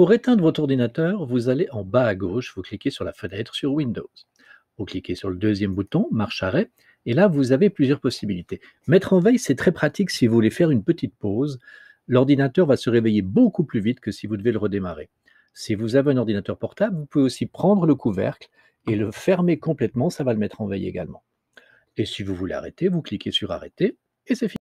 Pour éteindre votre ordinateur, vous allez en bas à gauche, vous cliquez sur la fenêtre sur Windows. Vous cliquez sur le deuxième bouton, marche arrêt, et là, vous avez plusieurs possibilités. Mettre en veille, c'est très pratique si vous voulez faire une petite pause. L'ordinateur va se réveiller beaucoup plus vite que si vous devez le redémarrer. Si vous avez un ordinateur portable, vous pouvez aussi prendre le couvercle et le fermer complètement, ça va le mettre en veille également. Et si vous voulez arrêter, vous cliquez sur arrêter et c'est fini.